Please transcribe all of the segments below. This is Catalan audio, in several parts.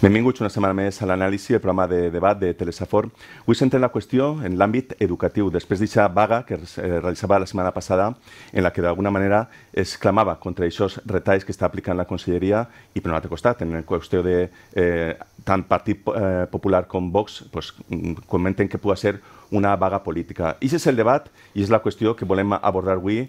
Benvinguts una setmana més a l'anàlisi del programa de debat de Telesafor. Avui centrem la qüestió en l'àmbit educatiu, després d'aquesta vaga que es eh, realitzava la setmana passada, en la que d'alguna manera es clamava contra aquests retalls que està aplicant la conselleria i, per un altre costat, en la qüestió de eh, tant Partit eh, Popular com Vox, pues, mm, comenten que pugui ser una vaga política. I és el debat i és la qüestió que volem abordar avui eh,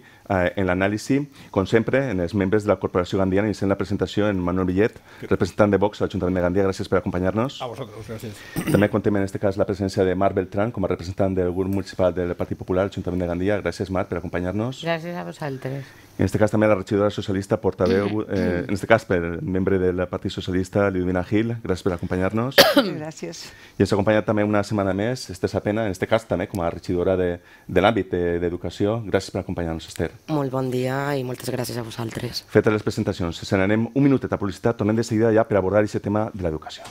en l'anàlisi, com sempre, en els membres de la Corporació Gandiana, iniciant la presentació en Manuel Villet, representant de Vox a l'Ajuntament de Gandia. Gràcies per acompanyar-nos. A vosaltres, gràcies. També contem en aquest cas la presència de Marc Beltrán com a representant del grup municipal del Partit Popular a l'Ajuntament de Gandia. Gràcies, Marc, per acompanyar-nos. Gràcies a vosaltres. En este cas també la regidora socialista, portaveu, eh, en este cas per membre del Partit Socialista, Lidovina Gil, gràcies per acompanyar-nos. Gràcies. I ens acompanya també una setmana més, Esther Sapena, en este cas també com a regidora de, de l'àmbit d'educació. De, gràcies per acompanyar-nos, Esther. Molt bon dia i moltes gràcies a vosaltres. Fetes les presentacions, se n'anem un minutet a publicitat, tornem de seguida ja per abordar aquest tema de l'educació.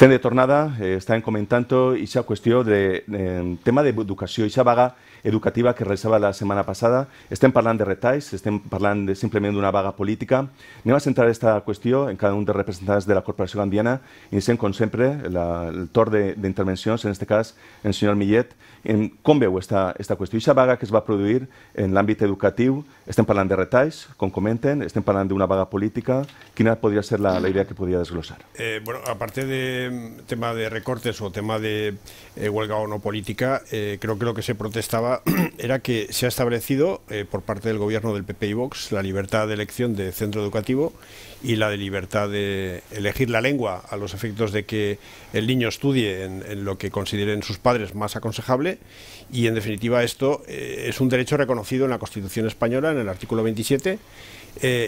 Estem de tornada, eh, estàvem comentant aquesta qüestió de, eh, de tema d'educació, aquesta vaga educativa que realitzava la setmana passada. Estem parlant de retalls, estem parlant de, simplement d'una vaga política. Anem a centrar aquesta qüestió en cada un dels representants de la Corporació Gandiana. Iniciem, com sempre, la, el torn d'intervencions, en aquest cas, el senyor Millet. En, com veu esta, esta qüestió? Aquesta vaga que es va produir en l'àmbit educatiu, estem parlant de retalls, com comenten, estem parlant d'una vaga política. Quina podria ser la, la idea que podria desglossar? Eh, bueno, a part de tema de recortes o tema de eh, huelga o no política, eh, creo que lo que se protestaba era que se ha establecido eh, por parte del gobierno del PP y Vox la libertad de elección de centro educativo y la de libertad de elegir la lengua a los efectos de que el niño estudie en, lo que consideren sus padres más aconsejable y en definitiva esto es un derecho reconocido en la Constitución española en el artículo 27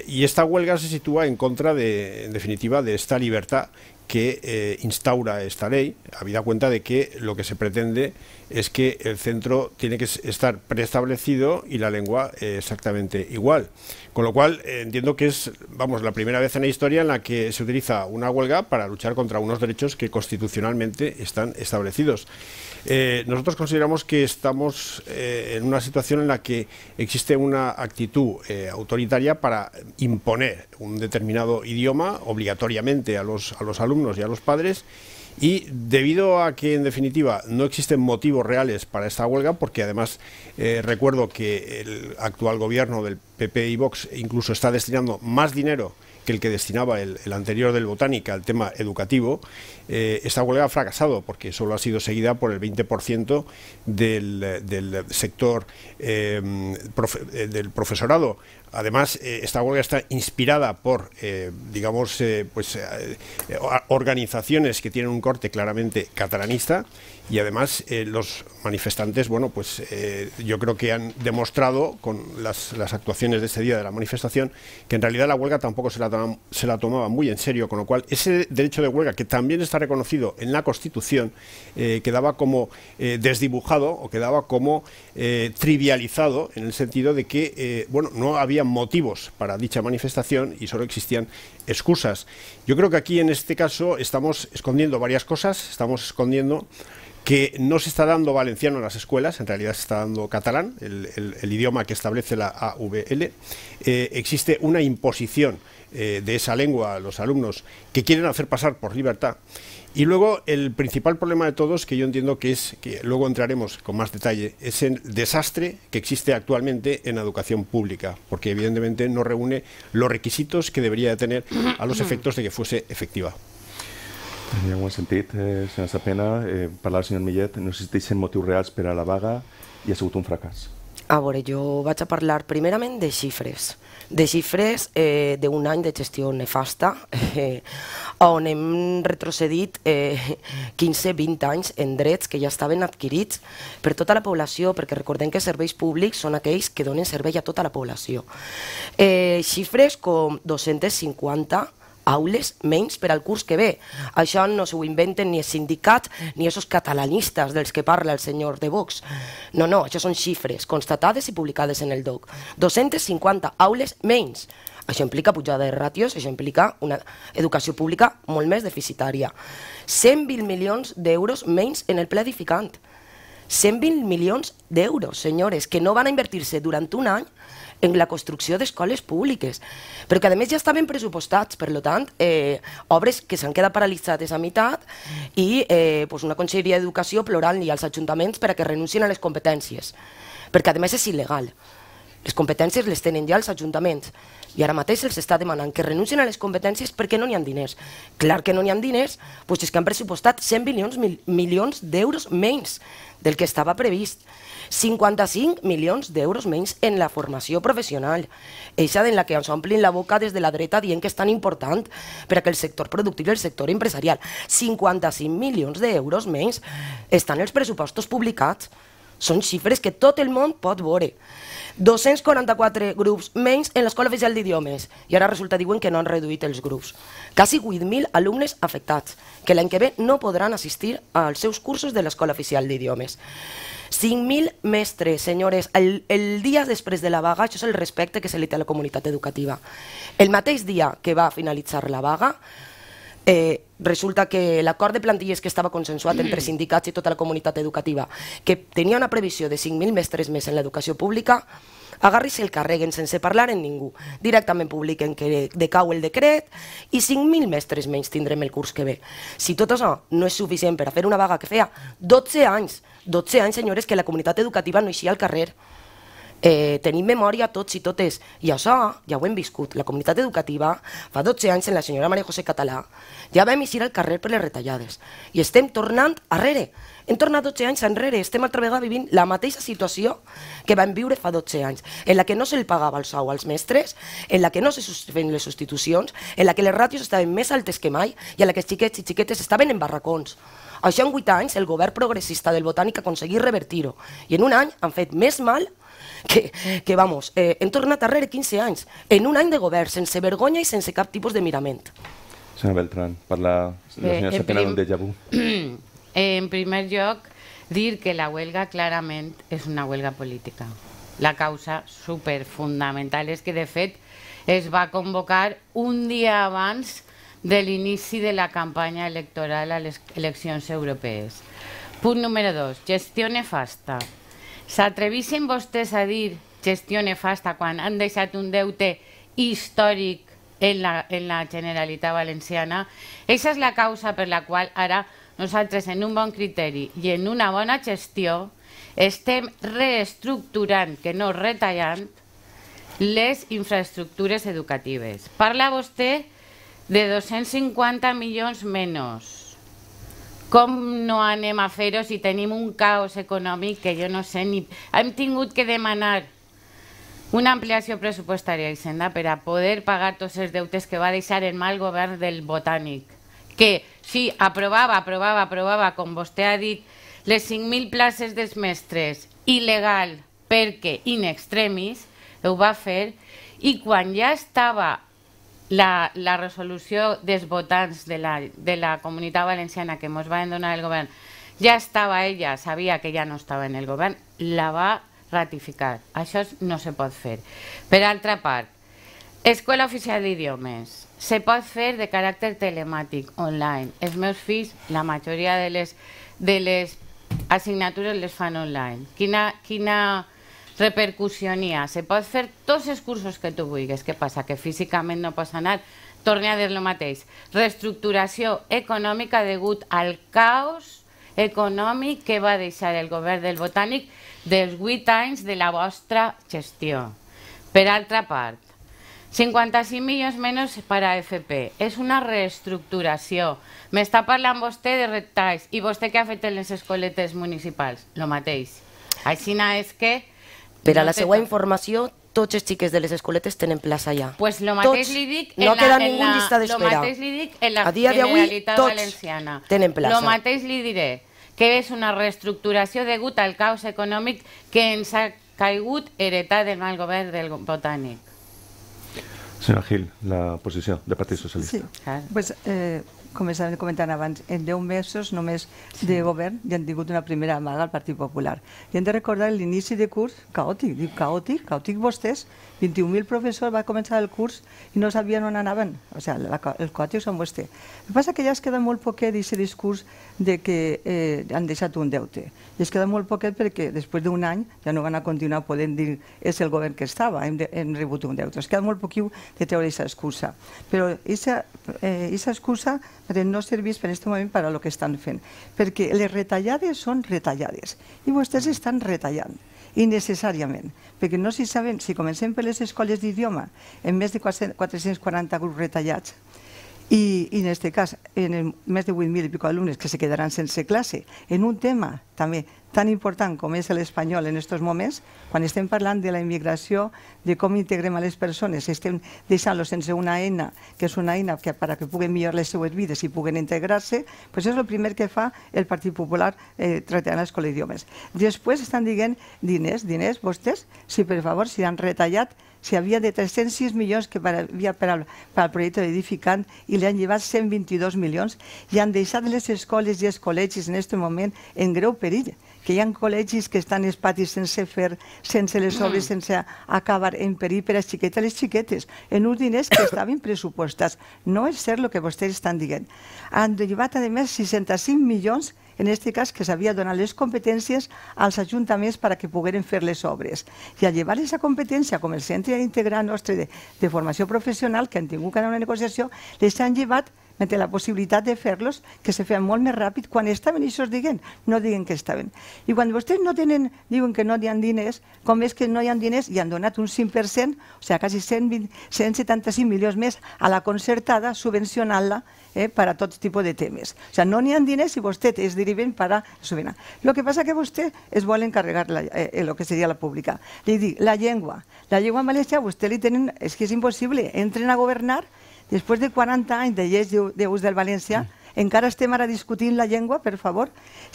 y esta huelga se sitúa en contra, de, en definitiva, de esta libertad que eh, instaura esta ley, habida cuenta de que lo que se pretende es que el centro tiene que estar preestablecido y la lengua eh, exactamente igual. Con lo cual, eh, entiendo que es, vamos, la primera vez en la historia en la que se utiliza una huelga para luchar contra unos derechos que constitucionalmente están establecidos. Eh, nosotros consideramos que estamos en una situación en la que existe una actitud autoritaria para imponer un determinado idioma obligatoriamente a los, a los alumnos y a los padres y debido a que, en definitiva, no existen motivos reales para esta huelga, porque además eh, recuerdo que el actual gobierno del PP y Vox incluso está destinando más dinero que el que destinaba el, anterior del Botánica al tema educativo, eh, esta huelga ha fracasado porque solo ha sido seguida por el 20% del, sector eh, eh, del profesorado. Además, esta huelga está inspirada por, digamos, pues, organizaciones que tienen un corte claramente catalanista y además eh, los manifestantes, bueno, pues eh, yo creo que han demostrado con las, las, actuaciones de ese día de la manifestación que en realidad la huelga tampoco se la, se la tomaba muy en serio, con lo cual ese derecho de huelga que también está reconocido en la Constitución eh, quedaba como desdibujado o quedaba como trivializado en el sentido de que, bueno, no había motivos para dicha manifestación y solo existían excusas. Yo creo que aquí en este caso estamos escondiendo varias cosas, estamos escondiendo que no se está dando valenciano en las escuelas, en realidad se está dando catalán, el, idioma que establece la AVL. Eh, existe una imposición eh, de esa lengua a los alumnos que quieren hacer pasar por libertad. Y luego el principal problema de todos, que yo entiendo que es, que luego entraremos con más detalle, es el desastre que existe actualmente en la educación pública, porque evidentemente no reúne los requisitos que debería tener a los efectos de que fuese efectiva. En buen sentido, eh, Zapena. Sapena, eh, Millet, no existen motivos reales real a la vaga y ha sido un fracaso. A veure, jo vaig a parlar primerament de xifres, de xifres eh, d'un any de gestió nefasta, eh, on hem retrocedit eh, 15-20 anys en drets que ja estaven adquirits per tota la població, perquè recordem que serveis públics són aquells que donen servei a tota la població. Eh, xifres com 250 aules menys per al curs que ve. Això no s'ho inventen ni els sindicats ni aquests catalanistes dels que parla el senyor de Vox. No, no, això són xifres constatades i publicades en el DOC. 250 aules menys. Això implica pujada de ràtios, això implica una educació pública molt més deficitària. 120 milions d'euros menys en el ple edificant. 120 milions d'euros, senyores, que no van a invertir-se durant un any en la construcció d'escoles públiques, però que a més ja estaven pressupostats, per tant, eh, obres que s'han quedat paralitzades a meitat i eh, pues una conselleria d'Educació plorant-li als ajuntaments per a que renuncien a les competències, perquè a més és il·legal. Les competències les tenen ja els ajuntaments i ara mateix els està demanant que renuncien a les competències perquè no n'hi ha diners. Clar que no n'hi ha diners, doncs és que han pressupostat 100 milions, mil, milions d'euros menys del que estava previst. 55 milions d'euros menys en la formació professional. Eixa en la que ens omplin la boca des de la dreta dient que és tan important per a que el sector productiu i el sector empresarial. 55 milions d'euros menys estan els pressupostos publicats. Són xifres que tot el món pot veure. 244 grups menys en l'Escola Oficial d'Idiomes i ara resulta diuen que no han reduït els grups. Quasi 8.000 alumnes afectats que l'any que ve no podran assistir als seus cursos de l'Escola Oficial d'Idiomes. 5.000 mestres, senyores, el, el dia després de la vaga, això és el respecte que se li té a la comunitat educativa. El mateix dia que va finalitzar la vaga, eh, resulta que l'acord de plantilles que estava consensuat entre mm. sindicats i tota la comunitat educativa, que tenia una previsió de 5.000 mestres més en l'educació pública, agarris el carreguen sense parlar en ningú. Directament publiquen que decau el decret i 5.000 mestres menys tindrem el curs que ve. Si tot això no és suficient per a fer una vaga que feia 12 anys, 12 anys, senyores, que la comunitat educativa no eixia al carrer, eh, tenim memòria tots i totes. I això ja ho hem viscut. La comunitat educativa fa 12 anys en la senyora Maria José Català ja vam eixir al carrer per les retallades. I estem tornant arrere. Hem tornat 12 anys enrere, estem altra vegada vivint la mateixa situació que vam viure fa 12 anys, en la que no se'l pagava el sou als mestres, en la que no se feien les substitucions, en la que les ràtios estaven més altes que mai i en la que els xiquets i xiquetes estaven en barracons. Això en 8 anys el govern progressista del Botànic aconseguit revertir-ho i en un any han fet més mal que, que vamos, eh, hem tornat darrere 15 anys, en un any de govern, sense vergonya i sense cap tipus de mirament. Senyora Beltrán, parla la senyora eh, Sapina d'un déjà vu. En primer lloc, dir que la huelga clarament és una huelga política. La causa superfundamental és que, de fet, es va convocar un dia abans de l'inici de la campanya electoral a les eleccions europees. Punt número dos, gestió nefasta. S'atrevixen vostès a dir gestió nefasta quan han deixat un deute històric en la, en la Generalitat Valenciana? Aquesta és la causa per la qual ara nosaltres, en un bon criteri i en una bona gestió, estem reestructurant, que no retallant, les infraestructures educatives. Parla vostè de 250 milions menys com no anem a fer-ho si tenim un caos econòmic que jo no sé ni... Hem tingut que demanar una ampliació pressupostària, Hisenda, per a poder pagar tots els deutes que va deixar el mal govern del Botànic, que sí, aprovava, aprovava, aprovava, com vostè ha dit, les 5.000 places dels mestres, il·legal, perquè in extremis, ho va fer, i quan ja estava la, la resolució dels votants de la, de la comunitat valenciana que ens van donar el govern ja estava ella, sabia que ja no estava en el govern, la va ratificar. Això no se pot fer. Per altra part, Escola Oficial d'Idiomes. Se pot fer de caràcter telemàtic, online. Els meus fills, la majoria de les, de les assignatures les fan online. Quina, quina repercussió n'hi ha. Se pot fer tots els cursos que tu vulguis. Què passa? Que físicament no pots anar. Torne a dir el mateix. Reestructuració econòmica degut al caos econòmic que va deixar el govern del Botànic dels 8 anys de la vostra gestió. Per altra part, 55 milions menys per a FP. És una reestructuració. M'està parlant vostè de retalls i vostè què ha fet en les escoletes municipals? Lo mateix. Aixina és que per a la seva informació, tots els xiques de les escoletes tenen plaça ja. Pues lo mateix tots, li dic en no la, queda en ningú la, llista d'espera. Lo mateix li dic en la a dia d'avui tots valenciana. tenen plaça. Lo mateix li diré que és una reestructuració degut al caos econòmic que ens ha caigut heretat del mal govern del botànic. Senyora Gil, la posició del Partit Socialista. Sí, pues, eh, com estàvem comentant abans, en 10 mesos només sí. de govern ja han tingut una primera amaga al Partit Popular. I hem de recordar l'inici de curs caòtic, diu caòtic, caòtic vostès, 21.000 professors va començar el curs i no sabien on anaven, o sigui, la, el coatiu són Vostè. El que passa que ja es queda molt poquet d'aquest discurs de que eh, han deixat un deute. I es queda molt poquet perquè després d'un any ja no van a continuar podent dir és el govern que estava, hem, de, hem rebut un deute. Es queda molt poquiu de treure aquesta excusa. Però aquesta eh, excusa no serveix per aquest moment per a lo que estan fent, perquè les retallades són retallades i vostès estan retallant innecessàriament, perquè no si sabem, si comencem per les escoles d'idioma, en més de 440 grups retallats, i, i en aquest cas, en el, més de 8.000 i pico alumnes que se quedaran sense classe, en un tema també tan important com és l'espanyol en aquests moments, quan estem parlant de la immigració, de com integrem a les persones, estem deixant-los sense una eina, que és una eina perquè per que puguen millorar les seues vides i puguen integrar-se, doncs és el primer que fa el Partit Popular eh, tractant els col·lidiomes. Després estan dient diners, diners, vostès, si per favor, si han retallat si havia de 306 milions que havia per al, projecte d'edificant i li han llevat 122 milions i han deixat les escoles i els col·legis en aquest moment en greu perill que hi ha col·legis que estan els patis sense fer, sense les obres, mm. sense acabar en perill per a xiquetes les xiquetes, en uns diners que estaven pressupostats. No és cert el que vostès estan dient. Han derivat, a més, 65 milions en aquest cas que s'havia donat les competències als ajuntaments perquè pogueren fer les obres. I a llevar aquesta competència, com el centre integral nostre de, de formació professional, que han tingut que anar a una negociació, les han llevat mentre la possibilitat de fer-los, que se feien molt més ràpid, quan estaven, i això diguen, no diguen que estaven. I quan vostès no tenen, diuen que no hi ha diners, com és que no hi ha diners, i han donat un 5%, o sigui, quasi 120, 175 milions més a la concertada, subvencionant-la eh, per a tot tipus de temes. O sigui, no n'hi ha diners i vostè es deriven per a subvenar. El que passa que vostè es vol encarregar la, eh, el eh, que seria la pública. Li dic, la llengua. La llengua malèstia a vostè li tenen... És que és impossible. Entren a governar Després de 40 anys de lleis d'ús del València, mm. encara estem ara discutint la llengua, per favor.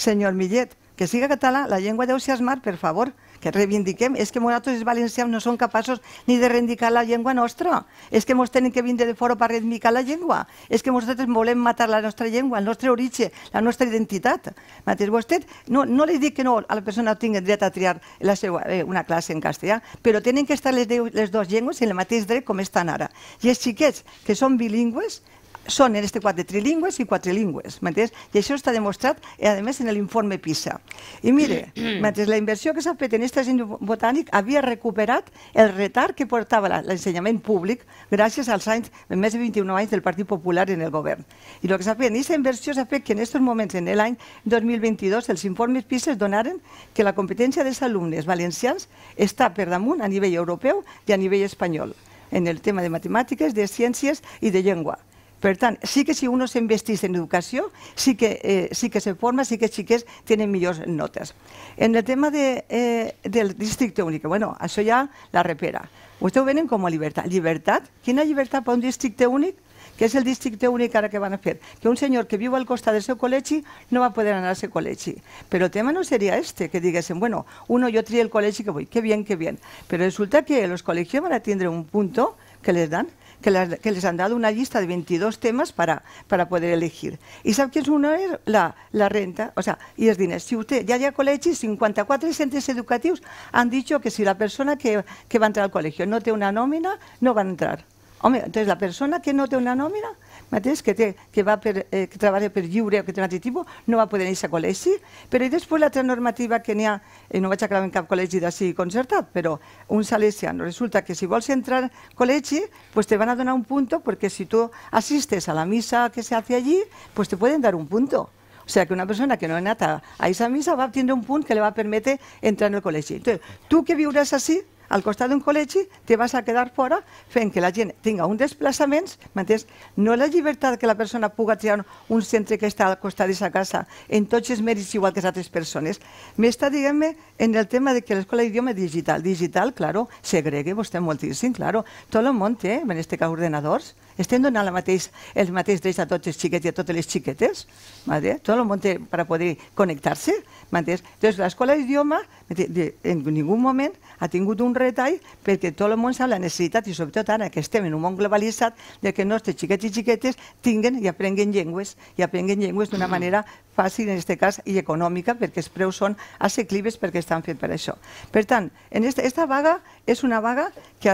Senyor Millet, que siga català, la llengua deu ser esmar, per favor que reivindiquem, és que nosaltres els valencians no som capaços ni de reivindicar la llengua nostra, és que ens tenen que vindre de fora per reivindicar la llengua, és que nosaltres volem matar la nostra llengua, el nostre origen, la nostra identitat. Mateix vostè, no, no li dic que no, a la persona tingui dret a triar la seva, eh, una classe en castellà, però tenen que estar les, les dues llengües en el mateix dret com estan ara. I els xiquets que són bilingües, són en este quatre trilingües i lingües, m'entens? I això està demostrat, eh, a més, en l'informe PISA. I mire, mentre la inversió que s'ha fet en aquest agent botànic havia recuperat el retard que portava l'ensenyament públic gràcies als anys, més de 21 anys del Partit Popular en el govern. I el que s'ha fet en aquesta inversió s'ha fet que en aquests moments, en l'any 2022, els informes PISA donaren que la competència dels alumnes valencians està per damunt a nivell europeu i a nivell espanyol en el tema de matemàtiques, de ciències i de llengua. pero sí que si uno se investís en educación, sí que, eh, sí que se forma, sí que chiques tienen millones notas En el tema eh, del distrito único, bueno, eso ya la repera. Ustedes venen libertad. ¿Libertad? libertad quién libertad libertad para un distrito único? que es el distrito único ahora que van a hacer? que un señor que vive al costa de ese colegio no va a poder ganar ese pero el tema no sería este, que digasen bueno, uno yo trío el y que voy, que bien, qué bien. Pero resulta que los colegios van a tindre un punto que les dan que, les han dado una lista de 22 temas para, para poder elegir. ¿Y sabe quién es una vez la, la renta, o sea, y es dinero. Si usted, ya ya ha 54 centros educativos han dicho que si la persona que, que va entrar al colegio no tiene una nómina, no va a entrar. Hombre, entonces la persona que no tiene una nómina, que, trabaja que, va per, eh, per o que té no va a poder ir a col·legi, però después la otra normativa que n'hi ha, eh, no vaig acabar en cap col·legi d'ací concertat, però un salesiano, resulta que si vols entrar al col·legi, pues te van a donar un punto, porque si tú asistes a la misa que se hace allí, pues te pueden dar un punto. O sea, que una persona que no ha nata a, esa misa va obtener un punto que le va a permitir entrar en el col·legi. Entonces, tu que viuràs así... al costat d'un col·legi te vas a quedar fora fent que la gent tinga un desplaçament, m'entens? No la llibertat que la persona puga triar un centre que està al costat de sa casa en tots els mèrits igual que les altres persones. M'està, diguem me en el tema de que l'escola d'idioma digital. Digital, claro, segregue vostè moltíssim, claro. Tot el món té, en este cas, ordenadors, estem donant el mateix, els mateixos drets a tots els xiquets i a totes les xiquetes, ¿vale? tot el món té, per poder connectar-se. Entonces, l'escola d'idioma en ningú moment ha tingut un retall perquè tot el món sap la necessitat i sobretot ara que estem en un món globalitzat de que nostres xiquets i xiquetes tinguen i aprenguen llengües i aprenguen llengües d'una manera fàcil, en aquest cas, i econòmica, perquè els preus són assequibles perquè estan fets per això. Per tant, en esta, esta vaga és una vaga que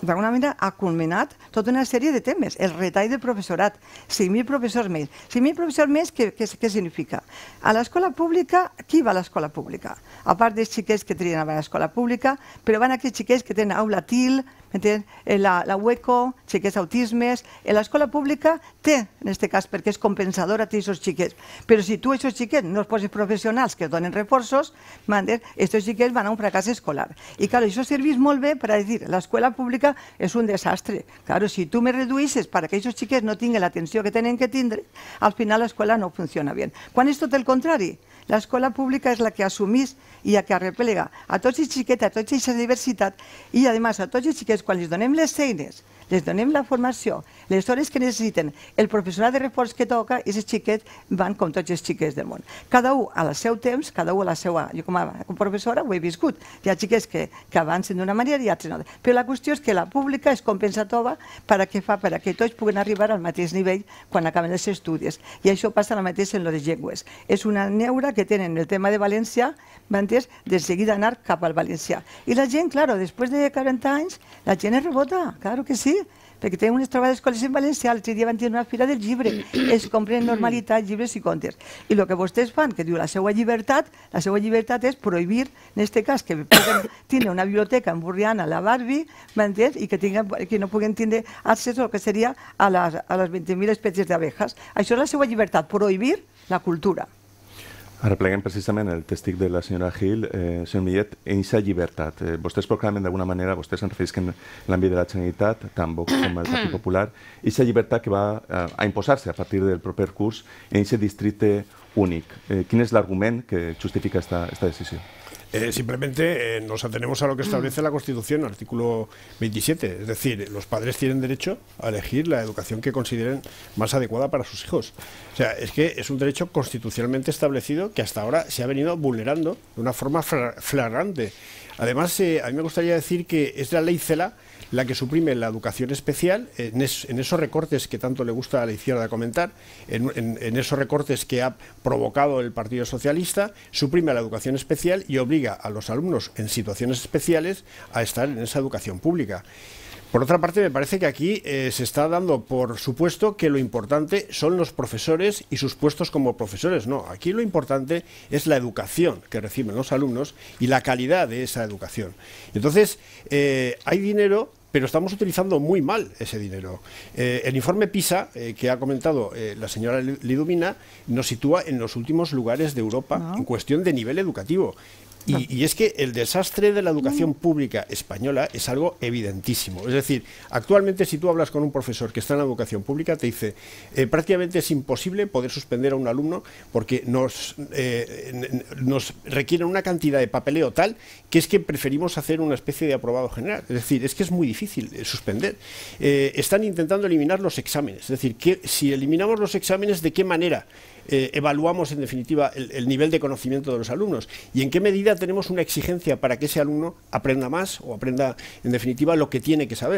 d'alguna manera ha culminat tota una sèrie de temes, el retall de professorat, 5.000 professors més. 5.000 professors més, què, què, què significa? A l'escola pública, qui va a l'escola pública? A part dels xiquets que trien a l'escola pública, però van aquests xiquets que tenen aula TIL, entiendes? Eh, la, la UECO, xiquets autismes... Eh, l'escola pública té, en aquest cas, perquè és compensadora, té aquests xiquets. Però si tu, aquests xiquets, no els poses professionals que donen reforços, m'entens? Aquests xiquets van a un fracàs escolar. I, clar, això serveix molt bé per a dir, l'escola pública és un desastre. Claro, si tu me reduïsses perquè que aquests xiquets no tinguin l'atenció que tenen que tindre, al final l'escola no funciona bé. Quan és tot el contrari, l'escola pública és la que assumís i la que arreplega a tots els xiquets, a tots aquesta diversitat i, a més, a tots els xiquets, quan els donem les eines les donem la formació, les hores que necessiten, el professorat de reforç que toca, i els xiquets van com tots els xiquets del món. Cada un al seu temps, cada un a la seva... Jo com a professora ho he viscut. Hi ha xiquets que, que avancen d'una manera i altres no. Però la qüestió és que la pública és compensatova per a què fa, per a que tots puguen arribar al mateix nivell quan acaben els estudis. I això passa la mateixa en les llengües. És una neura que tenen el tema de València, m'entens, de seguida anar cap al valencià. I la gent, claro, després de 40 anys, la gent es rebota, claro que sí, perquè tenen unes trobades escoles en valencià, l'altre dia van tenir una fira del llibre, es compren normalitat llibres i contes. I el que vostès fan, que diu la seva llibertat, la seva llibertat és prohibir, en aquest cas, que puguen tindre una biblioteca en Burriana, la Barbie, m'entens? I que, tinguen, que no puguen tindre accés al que seria a les, a les 20.000 espècies d'abejas. Això és la seva llibertat, prohibir la cultura. Ara pleguem precisament el testic de la senyora Gil. Eh, senyor Millet, aquesta llibertat. Eh, vostès proclamen d'alguna manera, vostès enregisquen l'àmbit de la Generalitat, tant Vox com el Partit Popular, aquesta llibertat que va eh, a imposar-se a partir del proper curs en aquest districte únic. Eh, quin és l'argument que justifica aquesta decisió? Eh, simplemente eh, nos atenemos a lo que establece la Constitución, artículo 27. Es decir, los padres tienen derecho a elegir la educación que consideren más adecuada para sus hijos. O sea, es que es un derecho constitucionalmente establecido que hasta ahora se ha venido vulnerando de una forma flagrante. Además, eh, a mí me gustaría decir que es la ley CELA la que suprime la educación especial, en, esos recortes que tanto le gusta a la izquierda comentar, en, esos recortes que ha provocado el Partido Socialista, suprime la educación especial y obliga a los alumnos en situaciones especiales a estar en esa educación pública. Por otra parte, me parece que aquí eh, se está dando por supuesto que lo importante son los profesores y sus puestos como profesores. No, aquí lo importante es la educación que reciben los alumnos y la calidad de esa educación. Entonces, eh, hay dinero pero estamos utilizando muy mal ese dinero. Eh, el informe PISA, eh, que ha comentado eh, la señora Lidumina, nos sitúa en los últimos lugares de Europa ah. en cuestión de nivel educativo. Y, es que el desastre de la educación pública española es algo evidentísimo. Es decir, actualmente si tú hablas con un profesor que está en la educación pública, te dice, eh, prácticamente es imposible poder suspender a un alumno porque nos, eh, nos requieren una cantidad de papeleo tal que es que preferimos hacer una especie de aprobado general. Es decir, es que es muy difícil eh, suspender. están intentando eliminar los exámenes. Es decir, que si eliminamos los exámenes, ¿de qué manera? Eh, evaluamos en definitiva el, nivel de conocimiento de los alumnos y en qué medida tenemos una exigencia para que ese alumno aprenda más o aprenda en definitiva lo que tiene que saber.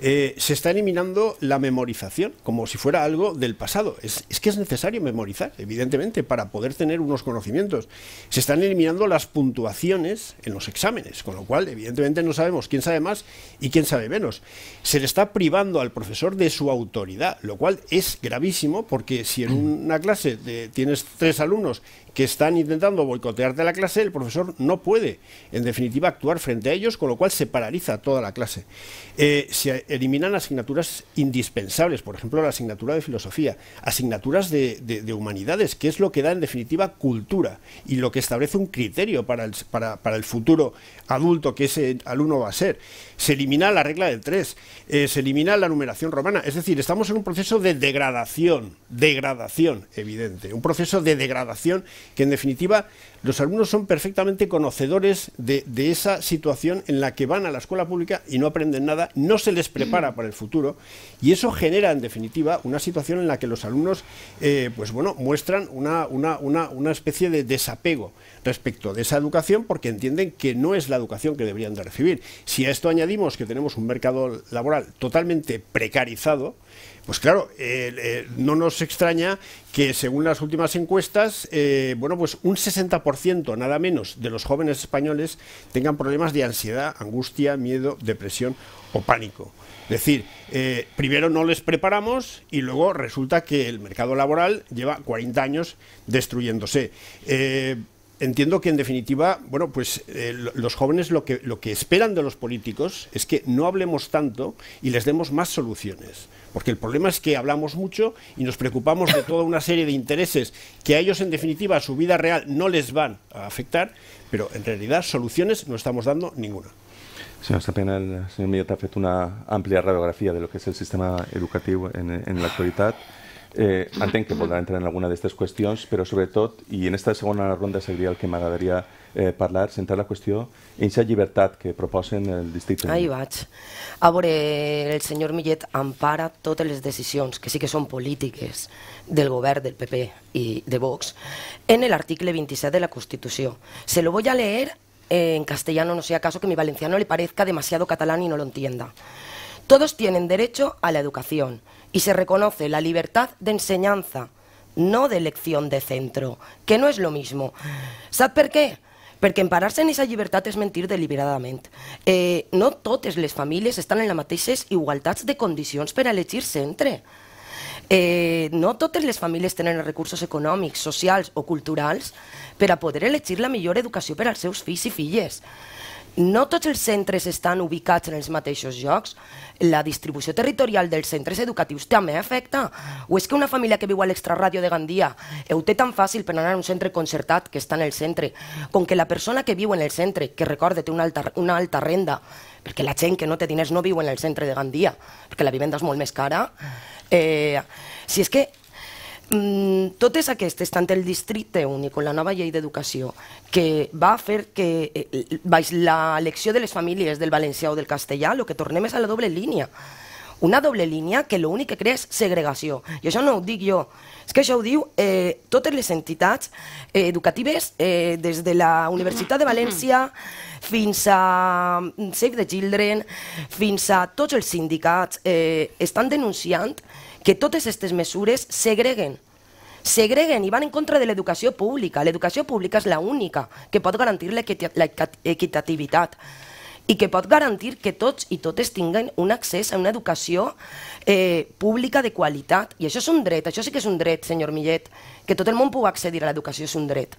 Eh, se está eliminando la memorización como si fuera algo del pasado. Es, es, que es necesario memorizar, evidentemente, para poder tener unos conocimientos. Se están eliminando las puntuaciones en los exámenes, con lo cual evidentemente no sabemos quién sabe más y quién sabe menos. Se le está privando al profesor de su autoridad, lo cual es gravísimo porque si en una clase tienes tres alumnos que están intentando boicotearte la clase, el profesor no puede, en definitiva, actuar frente a ellos, con lo cual se paraliza toda la clase. Eh, se eliminan asignaturas indispensables, por ejemplo, la asignatura de filosofía, asignaturas de, humanidades, que es lo que da, en definitiva, cultura y lo que establece un criterio para el, futuro adulto que ese alumno va a ser. Se elimina la regla del tres, eh, se elimina la numeración romana, es decir, estamos en un proceso de degradación, degradación, evidentemente un proceso de degradación que en definitiva los alumnos son perfectamente conocedores de, esa situación en la que van a la escuela pública y no aprenden nada, no se les prepara para el futuro y eso genera en definitiva una situación en la que los alumnos eh, pues bueno, muestran una, una especie de desapego respecto de esa educación porque entienden que no es la educación que deberían de recibir. Si a esto añadimos que tenemos un mercado laboral totalmente precarizado, pues claro, eh, eh, no nos extraña que según las últimas encuestas, eh, bueno, pues un 60% nada menos de los jóvenes españoles tengan problemas de ansiedad, angustia, miedo, depresión o pánico. Es decir, primero no les preparamos y luego resulta que el mercado laboral lleva 40 años destruyéndose entiendo que en definitiva, bueno, pues eh, los jóvenes lo que, lo que esperan de los políticos es que no hablemos tanto y les demos más soluciones. Porque el problema es que hablamos mucho y nos preocupamos de toda una serie de intereses que a ellos en definitiva a su vida real no les van a afectar, pero en realidad soluciones no estamos dando ninguna. Señor Sapena, el señor ha hecho una amplia radiografía de lo que es el sistema educativo en la actualidad. Eh, que a entrar en alguna de cuestiones pero sobre todo, y en esta segunda ronda sería el que me eh, hablar centrar la cuestión en esa libertad que proposen el distrito Ahí vaig. A el señor Millet ampara todas las decisiones que sí que son políticas del gobierno del PP y de Vox, en el artículo 27 de la constitución Se lo voy a leer en castellano, no sea caso que mi valenciano le parezca demasiado catalán y no lo entienda. Todos tienen derecho a la educación. y se reconoce la libertad de enseñanza, no de elección de centro, que no es lo mismo. ¿Sabes por qué? Perquè emparar-se en aquesta llibertat és mentir deliberadament. Eh, no totes les famílies estan en les mateixes igualtats de condicions per a elegir centre. Eh, no totes les famílies tenen recursos econòmics, socials o culturals per a poder elegir la millor educació per als seus fills i filles no tots els centres estan ubicats en els mateixos llocs, la distribució territorial dels centres educatius també afecta. O és que una família que viu a l'extraràdio de Gandia ho té tan fàcil per anar a un centre concertat que està en el centre, com que la persona que viu en el centre, que recorda té una alta, una alta renda, perquè la gent que no té diners no viu en el centre de Gandia, perquè la vivenda és molt més cara, eh, si és que Mm, totes aquestes, tant el districte únic o la nova llei d'educació, que va fer que eh, baix l'elecció de les famílies del valencià o del castellà, el que tornem és a la doble línia. Una doble línia que l'únic que crea és segregació. I això no ho dic jo, és que això ho diu eh, totes les entitats eh, educatives, eh, des de la Universitat de València fins a mm, Save the Children, fins a tots els sindicats, eh, estan denunciant que totes aquestes mesures segreguen segreguen i van en contra de l'educació pública. L'educació pública és l'única que pot garantir l'equitativitat i que pot garantir que tots i totes tinguin un accés a una educació eh, pública de qualitat. I això és un dret, això sí que és un dret, senyor Millet, que tot el món pugui accedir a l'educació és un dret.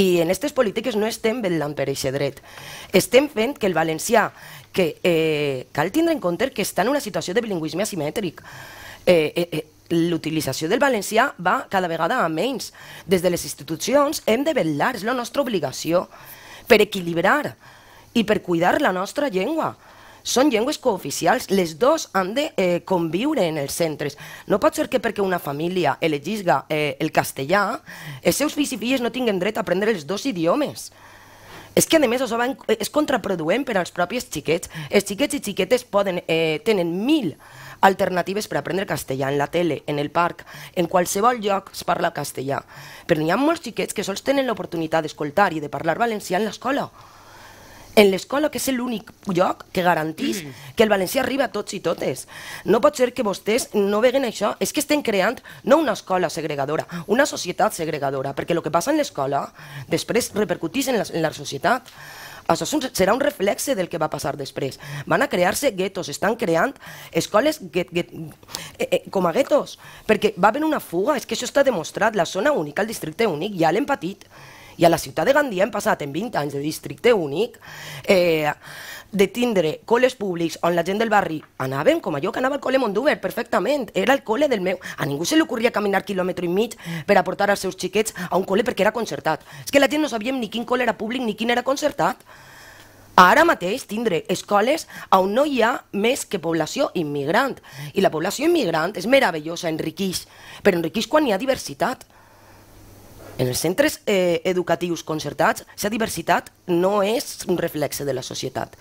I en aquestes polítiques no estem vetllant per aquest dret. Estem fent que el valencià, que eh, cal tindre en compte que està en una situació de bilingüisme asimètric, Eh, eh, eh, l'utilització del valencià va cada vegada a menys. Des de les institucions hem de vetllar, és la nostra obligació, per equilibrar i per cuidar la nostra llengua. Són llengües cooficials, les dues han de eh, conviure en els centres. No pot ser que perquè una família elegisga eh, el castellà, els seus fills i filles no tinguen dret a aprendre els dos idiomes. És que, a més, això va, eh, és contraproduent per als propis xiquets. Els xiquets i xiquetes poden, eh, tenen mil alternatives per aprendre castellà, en la tele, en el parc, en qualsevol lloc es parla castellà. Però n'hi ha molts xiquets que sols tenen l'oportunitat d'escoltar i de parlar valencià en l'escola. En l'escola, que és l'únic lloc que garantís que el valencià arriba a tots i totes. No pot ser que vostès no veguen això. És que estem creant no una escola segregadora, una societat segregadora, perquè el que passa en l'escola després repercutís en la, en la societat. Això serà un reflexe del que va passar després. Van a crear-se guetos, estan creant escoles get, get, eh, eh, com a guetos, perquè va haver una fuga, és que això està demostrat, la zona única, el districte únic, ja l'hem patit. I a la ciutat de Gandia hem passat en 20 anys de districte únic, eh, de tindre col·les públics on la gent del barri anàvem, com jo que anava al col·le Mondúber, perfectament, era el col·le del meu. A ningú se li ocorria caminar quilòmetre i mig per aportar els seus xiquets a un col·le perquè era concertat. És que la gent no sabíem ni quin col·le era públic ni quin era concertat. Ara mateix tindre escoles on no hi ha més que població immigrant. I la població immigrant és meravellosa, enriqueix, però enriqueix quan hi ha diversitat. En els centres eh, educatius concertats, la diversitat no és un reflexe de la societat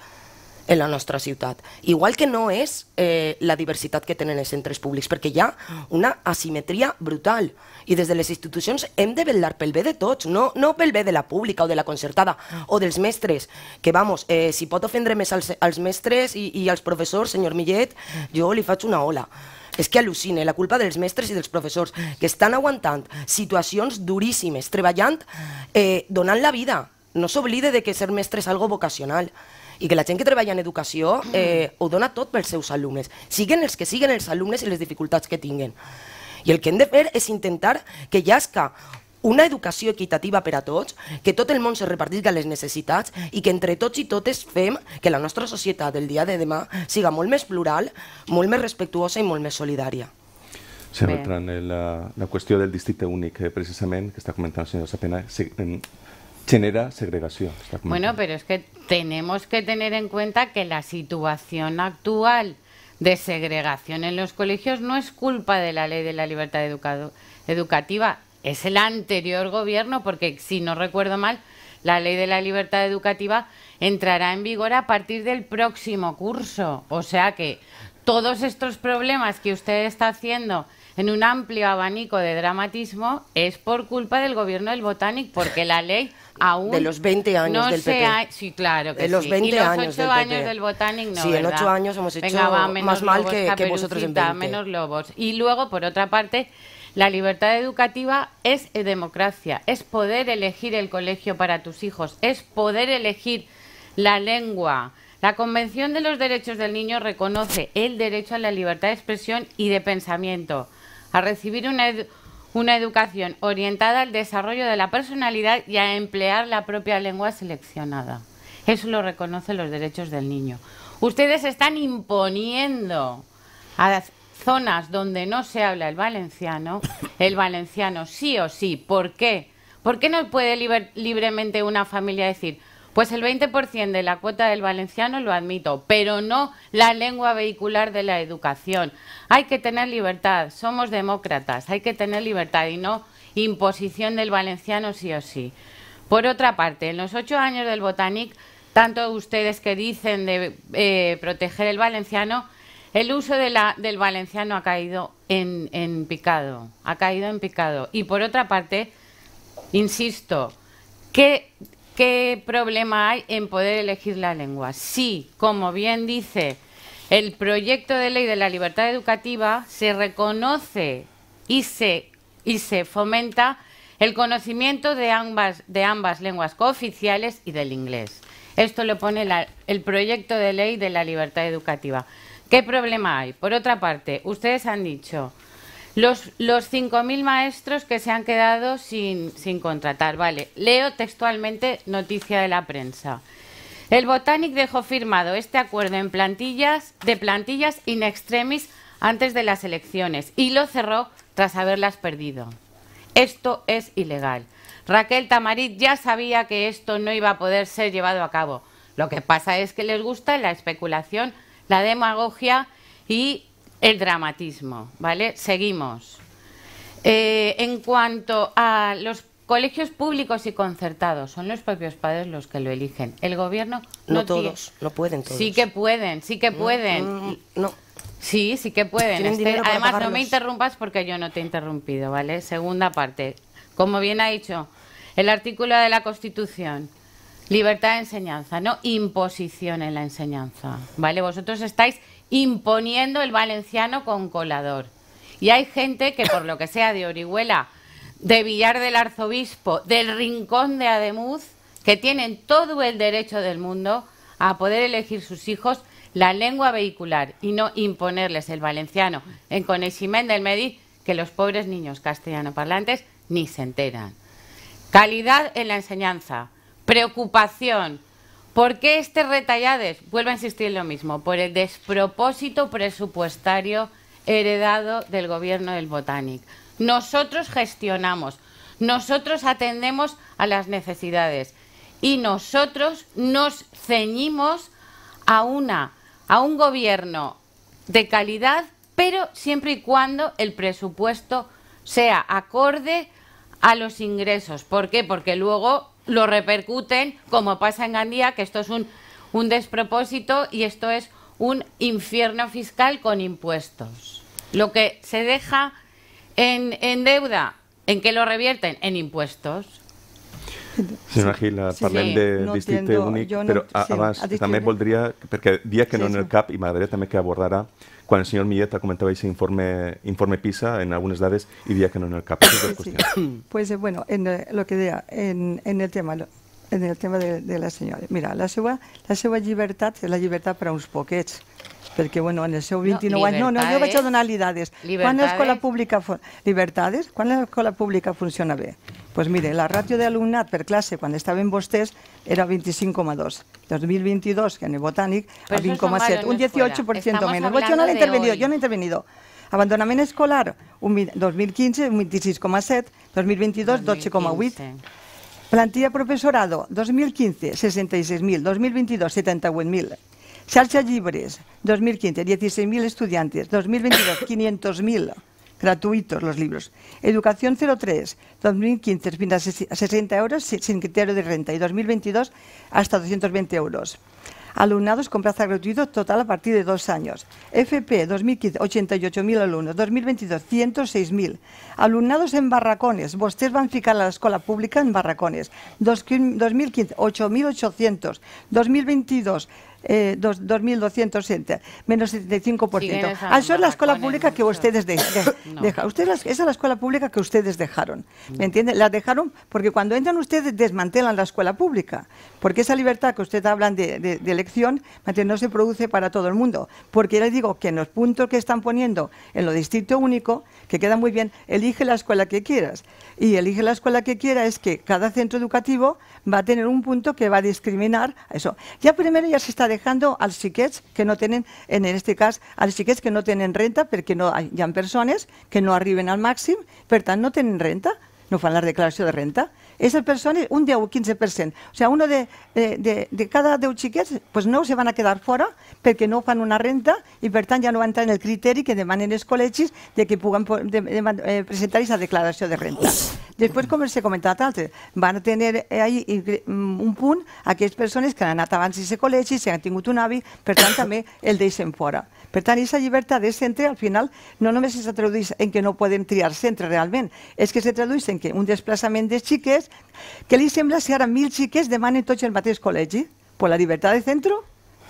en la nostra ciutat. Igual que no és eh, la diversitat que tenen els centres públics, perquè hi ha una asimetria brutal i des de les institucions hem de vetllar pel bé de tots, no, no pel bé de la pública o de la concertada o dels mestres, que vamos, eh, si pot ofendre més als, als mestres i, i als professors, senyor Millet, jo li faig una ola és que al·lucine, la culpa dels mestres i dels professors que estan aguantant situacions duríssimes, treballant, eh, donant la vida. No s'oblide de que ser mestre és algo vocacional i que la gent que treballa en educació eh, mm. ho dona tot pels seus alumnes, siguen els que siguen els alumnes i les dificultats que tinguen. I el que hem de fer és intentar que llasca una educació equitativa per a tots, que tot el món se repartisca les necessitats i que entre tots i totes fem que la nostra societat del dia de demà siga molt més plural, molt més respectuosa i molt més solidària. Sí, Bertran, eh, la, la qüestió del districte únic, eh, precisament, que està comentant el senyor Sapena, sí, genera segregación. Bueno, pero es que tenemos que tener en cuenta que la situación actual de segregación en los colegios no es culpa de la ley de la libertad educativa, es el anterior gobierno, porque si no recuerdo mal, la ley de la libertad educativa entrará en vigor a partir del próximo curso. O sea que todos estos problemas que usted está haciendo en un amplio abanico de dramatismo es por culpa del gobierno del Botánic, porque la ley aún. De los 20 años no del PP. sí, claro que de los 20 y los 8 años, del botánico no. Sí, en 8 años hemos hecho más mal que, que, vosotros en 20. menos lobos. Y luego, por otra parte. La libertad educativa es eh, democracia, es poder elegir el colegio para tus hijos, es poder elegir la lengua, la Convención de los Derechos del Niño reconoce el derecho a la libertad de expresión y de pensamiento, a recibir una, una educación orientada al desarrollo de la personalidad y a emplear la propia lengua seleccionada. Eso lo reconocen los derechos del niño. Ustedes están imponiendo a las zonas donde no se habla el valenciano, el valenciano sí o sí. ¿Por qué? ¿Por qué no puede libremente una familia decir, pues el 20% de la cuota del valenciano lo admito, pero no la lengua vehicular de la educación. Hay que tener libertad, somos demócratas, hay que tener libertad y no imposición del valenciano sí o sí. Por otra parte, en los ocho años del Botanic, tanto ustedes que dicen de eh, proteger el valenciano, el uso del valenciano ha caído en, picado, ha caído en picado. Y por otra parte, insisto, ¿qué ¿Qué problema hay en poder elegir la lengua? Sí, como bien dice el proyecto de ley de la libertad educativa, se reconoce y se, fomenta el conocimiento de ambas, de ambas lenguas cooficiales y del inglés. Esto lo pone el proyecto de ley de la libertad educativa. ¿Qué problema hay? Por otra parte, ustedes han dicho los, los 5.000 maestros que se han quedado sin, sin contratar. Vale, leo textualmente noticia de la prensa. El botánic dejó firmado este acuerdo en plantillas, de plantillas in extremis antes de las elecciones y lo cerró tras haberlas perdido. Esto es ilegal. Raquel Tamarit ya sabía que esto no iba a poder ser llevado a cabo. Lo que pasa es que les gusta la especulación, la demagogia y el dramatismo, ¿vale? Seguimos. Eh, en cuanto a los colegios públicos y concertados, son los propios padres los que lo eligen. El gobierno no, todos, lo pueden todos. Sí que pueden, sí que mm, pueden. Mm, mm, no. Sí, sí que pueden. Este, además, no me interrumpas porque yo no te he interrumpido, ¿vale? Segunda parte. Como bien ha dicho el artículo de la Constitución, libertad de enseñanza, no imposición en la enseñanza, ¿vale? Vosotros estáis imponiendo el valenciano con colador. Y hay gente que, por lo que sea de Orihuela, de Villar del Arzobispo, del Rincón de Ademuz, que tienen todo el derecho del mundo a poder elegir sus hijos la lengua vehicular y no imponerles el valenciano. En Coneximén del Medi, que los pobres niños castellano parlantes ni se enteran. Calidad en la enseñanza, preocupación, ¿Por qué este retallades? Vuelvo a insistir en lo mismo, por el despropósito presupuestario heredado del gobierno del Botanic. Nosotros gestionamos, nosotros atendemos a las necesidades y nosotros nos ceñimos a una a un gobierno de calidad, pero siempre y cuando el presupuesto sea acorde a los ingresos. ¿Por qué? Porque luego lo repercuten, como pasa en Gandía, que esto es un, un despropósito y esto es un infierno fiscal con impuestos. Lo que se deja en, en deuda, ¿en qué lo revierten? En impuestos. Señora Gil, parlem sí, de no districte únic, no, però sí, que no en el cap y Madrid también que abordará, quan el senyor Millet comentava aquest informe, informe PISA en algunes dades, i dia que no en el capítulo. Sí. Pues eh, bueno, en eh, lo que deia, en, en el tema, en el tema de, de la senyora. Mira, la seva, la seva llibertat és la llibertat per a uns poquets, perquè bueno, en el seu 29 no, anys... No, no, jo vaig a donar-li dades. Quan l'escola pública... Libertades? Quan l'escola pública funciona bé? Doncs pues mire, la ràtio d'alumnat per classe quan estaven vostès era 25,2. 2022, que en el botànic, Però a 20,7. Un 18% menys. Pues no he intervenido, jo no he intervenido. Abandonament escolar, un, 2015, un 26,7. 2022, 12,8. Plantilla professorado, 2015, 66.000. 2022, 78.000. Charcha Libres, 2015, 16.000 estudiantes. 2022, 500.000 gratuitos los libros. Educación 03, 2015, 60 euros sin criterio de renta y 2022 hasta 220 euros. Alumnados con plaza gratuito total a partir de dos años. FP 2015, 88.000 alumnos. 2022, 106.000. Alumnados en barracones. vosotros van a ficar a la escuela pública en barracones. 2015, 8.800. 2022, eh, menos 75%. Ah, eso es la escuela pública que ustedes de, Ustedes, esa es la escuela pública que ustedes dejaron. ¿Me mm. entienden? La dejaron porque cuando entran ustedes desmantelan la escuela pública. Porque esa libertad que usted hablan de, de, elección no se produce para todo el mundo. Porque ya les digo que en los puntos que están poniendo en lo distrito único, que queda muy bien, elige la escuela que quieras. Y elige la escuela que quiera es que cada centro educativo va a tener un punto que va a discriminar a eso. Ya primero ya se está dejando al chiquets que no tienen, en este caso, al chiquets que no tienen renta porque no hay personas, que no arriben al máximo, pero no tienen renta, no a la declararse de renta. Esas persones, un 10 o 15%. O sea, uno de, de, de cada 10 xiquets, pues no se van a quedar fora perquè no fan una renta i, per tant, ja no entra entrar en el criteri que demanen els col·legis de que puguen de, de, de, eh, presentar aquesta declaració de renta. Després, com he comentat altres, van tenir eh, ahí mm, un punt aquelles persones que han anat abans a aquest col·legi, si han tingut un avi, per tant, també el deixen fora. Per tant, aquesta llibertat de centre, al final, no només es tradueix en que no poden triar centre realment, és que es tradueix en que un desplaçament de xiques, que li sembla si ara mil xiques demanen tots el mateix col·legi? Per la llibertat de centre?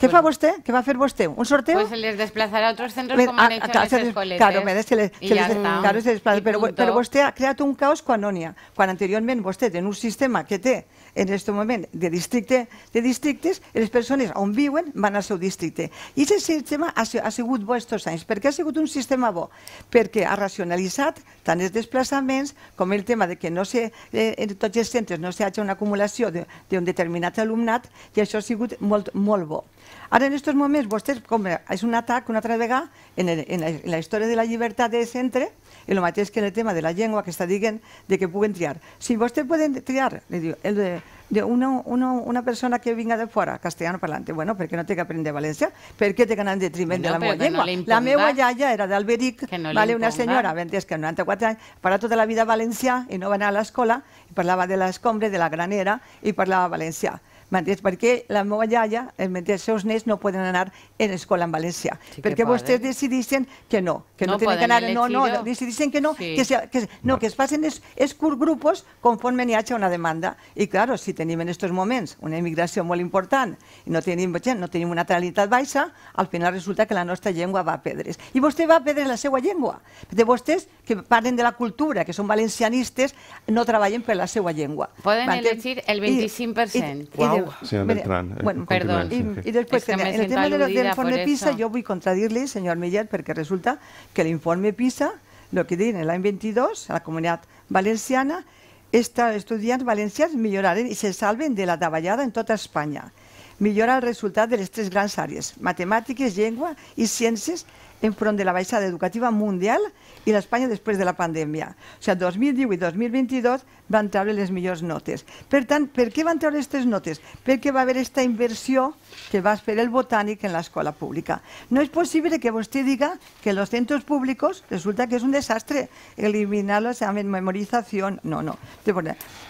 Què fa vostè? Què va fer vostè? ¿Un sorteo? Pues se les desplaçarà a altres centres com han hecho les escoletes. Claro, me que les, se les, claro, se desplaza. ha creat un caos quan no n'hi ha. Quan anteriorment vostè en un sistema que té en aquest moment de districte de districtes, les persones on viuen van al seu districte. I aquest sistema ha, ha sigut bo aquests anys. perquè ha sigut un sistema bo? Perquè ha racionalitzat tant els desplaçaments com el tema de que no se, eh, en tots els centres no s'hi hagi una acumulació d'un determinat alumnat i això ha sigut molt, molt bo. Ara, en aquests moments, vostès, com eh, és un atac una altra vegada en, el, en, la, en la història de la llibertat de centre, el mateix que en el tema de la llengua que està dient de que puguen triar. Si vostè poden triar, li diu, el de, de una, una, una persona que vinga de fora, castellano parlante, bueno, perquè no té que aprendre valencià, perquè té que anar en detriment no, de la meva llengua. No la meva iaia era d'Alberic, no vale, una senyora, ben que 94 anys, parla tota la vida valencià i no va anar a l'escola, parlava de l'escombre, de la granera, i parlava valencià m'entens? Perquè la meva iaia, els seus nens no poden anar a l'escola en València. perquè vostès decidixen que no, que no, tenen que anar... No, no, decidixen que no, que, que, no, que es facin es, curts grups conforme n'hi hagi una demanda. I, clar, si tenim en aquests moments una immigració molt important i no tenim gent, no tenim una natalitat baixa, al final resulta que la nostra llengua va a pedres. I vostè va a pedres la seva llengua. De vostès que parlen de la cultura, que són valencianistes, no treballen per la seva llengua. Poden elegir el 25%. i de Señor Mire, Beltrán, eh, bueno, perdón. Y, y después, es que en el tema del, del informe PISA, yo voy a contradirle, señor Millet, porque resulta que el informe PISA, lo que diuen l'any 22, a la comunitat valenciana, estos estudiants valencians milloraren i se salven de la davallada en tota Espanya. Millora el resultat de les tres grans àrees, matemàtiques, llengua i ciències, enfront de la baixada educativa mundial i l'Espanya després de la pandèmia. O sigui, 2018 i 2022 van treure les millors notes. Per tant, per què van treure aquestes notes? Perquè va haver aquesta inversió que va fer el botànic en l'escola pública. No és possible que vostè diga que els centres públics resulta que és un desastre eliminar-los amb memorització. No, no.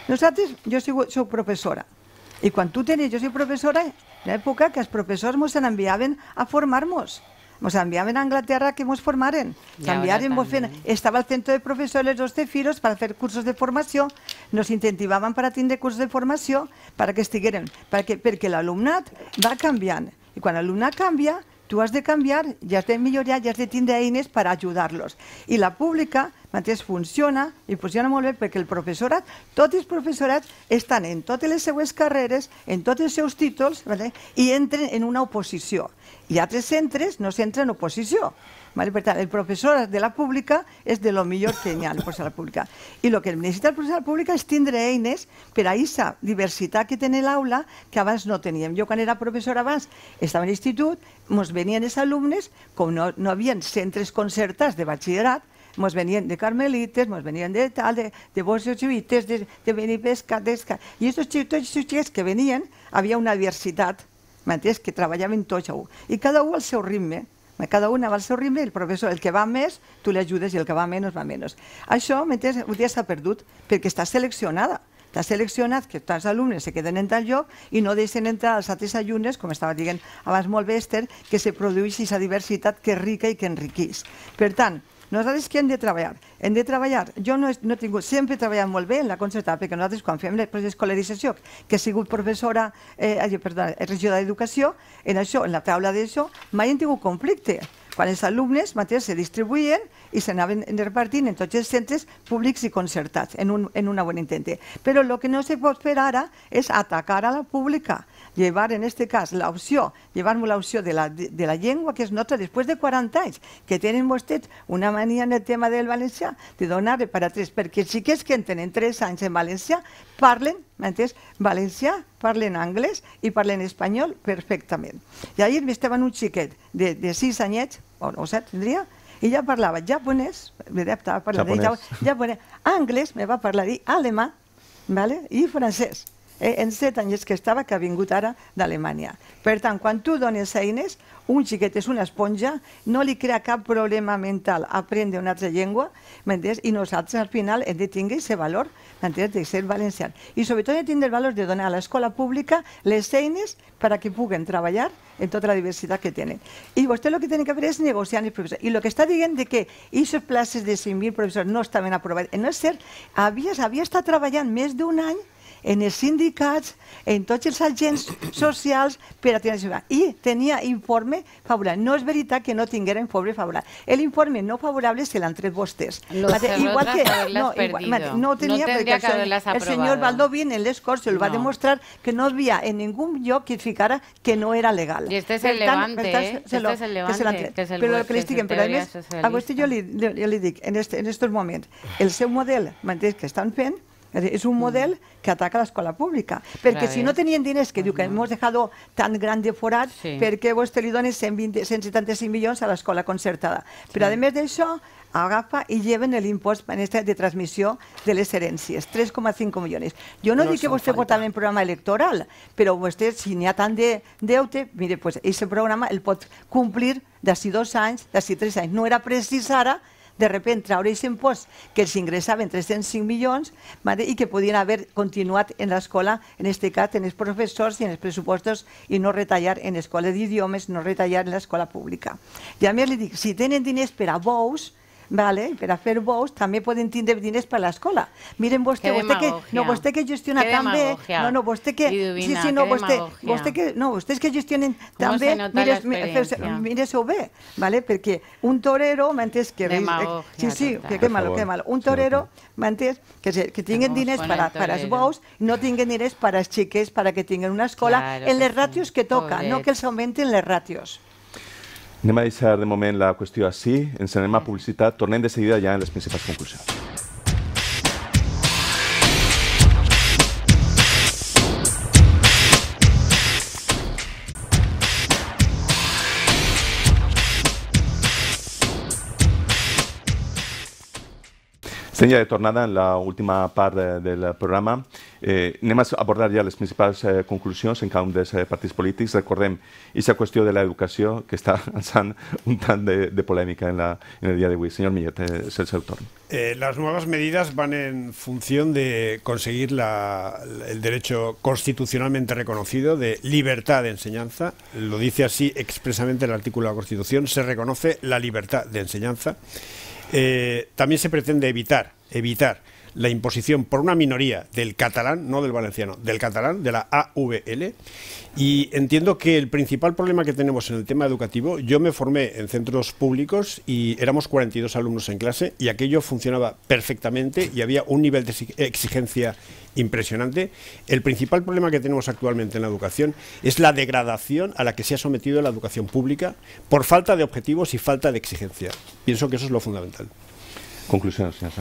Nosaltres, jo soc professora, i quan tu tenies, jo soc professora, en l'època que els professors ens enviaven a formar-nos. Nos enviaban a Inglaterra que nos formaren. Cambiaron, Estaba el centro de profesores los cefiros para hacer cursos de formación. Nos incentivaban para tener cursos de formación para que estigueren, perquè, perquè l'alumnat va canviant. I quan l'alumnat canvia, tu has de canviar, i has de millorar, i has de tindre eines per ajudar-los. I la pública mateix funciona, i funciona molt bé perquè el professorat, tots els professorats estan en totes les seues carreres, en tots els seus títols, i entren en una oposició. I altres centres no s'entren en oposició, Vale? Per tant, el professor de la pública és de lo millor que hi ha professor de la pública. I el que necessita el professor de la pública és tindre eines per a aquesta diversitat que té l'aula que abans no teníem. Jo quan era professora abans estava a l'institut, ens venien els alumnes, com no, no havia centres concertats de batxillerat, mos venien de carmelites, mos venien de tal, de, de bolsos de, de Benipesca, d'Esca. I aquests xiquets i xiquets que venien, havia una diversitat, mateix, que treballaven tots a un. I cada un al seu ritme. Cada una va al seu ritme, el professor, el que va més, tu l'ajudes i el que va menys, va menys. Això, mentre un dia s'ha perdut, perquè està seleccionada. T'has seleccionat que tants alumnes se queden en tal lloc i no deixen entrar els altres alumnes, com estava dient abans molt bé Esther, que se produeix aquesta diversitat que és rica i que enriquís. Per tant, nosaltres què hem de treballar? Hem de treballar. Jo no he, no he tingut, sempre he treballat molt bé en la concertada, perquè nosaltres quan fem escolarització, que he sigut professora, eh, perdona, regidora d'educació, en això, en la taula d'això, mai hem tingut conflicte quan els alumnes mateix se distribuïen i s'anaven repartint en tots els centres públics i concertats, en, un, en una bona intenta. Però el que no se pot fer ara és atacar a la pública, llevar en aquest cas l'opció, llevar-me l'opció de, la, de la llengua que és nostra després de 40 anys, que tenen vostès una mania en el tema del valencià, de donar-li per a tres, perquè els xiquets que entenen 3 anys en valencià parlen, m'entens, valencià, parlen anglès i parlen espanyol perfectament. I ahir estava un xiquet de, de 6 anyets, o, o 7 tindria, i ja parlava japonès, estava parlant japonès. japonès, anglès, me va parlar i alemà, vale? i francès. Eh, en set anys que estava, que ha vingut ara d'Alemanya. Per tant, quan tu dones eines, un xiquet és una esponja, no li crea cap problema mental aprendre una altra llengua, I nosaltres, al final, hem de tenir aquest valor, de ser valencià. I sobretot hem de tenir el valor de donar a l'escola pública les eines perquè que puguen treballar en tota la diversitat que tenen. I vostè el que ha que fer és negociar amb els professors. I el que està dient de que aquestes places de 5.000 professors no estaven aprovades, eh, no és cert, havia, havia estat treballant més d'un any en els sindicats, en tots els agents socials per a tenir I tenia informe favorable. No és veritat que no tinguera informe favorable. L'informe no favorable se l'han tret vostès. igual que, no, igual, mate, no tenia no perquè el senyor Baldovín en les Corts el va no. demostrar que no havia en ningú lloc que ficara que no era legal. I este és es el Levante, tant, eh? Se lo, este és es el Levante, que, és el però el que li estic, però a més, a vostè jo li, jo li dic, en, este, en estos moments, el seu model, mateix que estan fent, és un mm. model que ataca l'escola pública. Perquè si no eh? tenien diners, que diu que mm. hemos deixat tan de forat, per perquè vos te li dones 120, 175 milions a l'escola concertada. Però a més d'això, agafa i lleven l'impost de transmissió de les herències, 3,5 milions. Jo no, dic que vostè portava en programa electoral, però vostè, si n'hi ha tant de deute, mire, pues, aquest programa el pot complir d'ací dos anys, d'ací tres anys. No era precís ara, de repente traure aquest impost que els ingressaven 305 milions i que podien haver continuat en l'escola, en aquest cas, en els professors i en els pressupostos i no retallar en l'escola d'idiomes, no retallar en l'escola pública. I a més li dic, si tenen diners per a bous, vale? pero hacer hacer también pueden tener dinero para la escuela. Miren vostè, que que, no, vostè que gestiona tan No, no, vostè que... sí, sí, no, que... No, que gestionen tan mires, mires vale? Porque un torero, m'entens que... Eh, sí, sí, qué malo, malo. Un torero, que, se, que tienen diners para para no tienen dinero para los para para que tengan una escuela, en las ratios que toca, no que se aumenten las ratios. Anem a deixar de moment la qüestió així, ens anem a publicitat, tornem de seguida ja en les principals conclusions. Estem ja de tornada en l'última part del programa. Eh, anem abordar ya las principales eh, conclusiones en cada un de esos partidos políticos. Recordemos, esa cuestión de la educación que está lanzando un tan de, polémica en, la, en el día de hoy. Millet, eh, el seu eh, las nuevas medidas van en función de conseguir el derecho constitucionalmente reconocido de libertad de enseñanza. Lo dice así expresamente el artículo de la Constitución. Se reconoce la libertad de enseñanza. Eh, también se pretende evitar, evitar la imposición por una minoría del catalán, no del valenciano, del catalán, de la AVL. Y entiendo que el principal problema que tenemos en el tema educativo, yo me formé en centros públicos y éramos 42 alumnos en clase y aquello funcionaba perfectamente y había un nivel de exigencia impresionante. El principal problema que tenemos actualmente en la educación es la degradación a la que se ha sometido la educación pública por falta de objetivos y falta de exigencia. Pienso que eso es lo fundamental. Conclusión, señor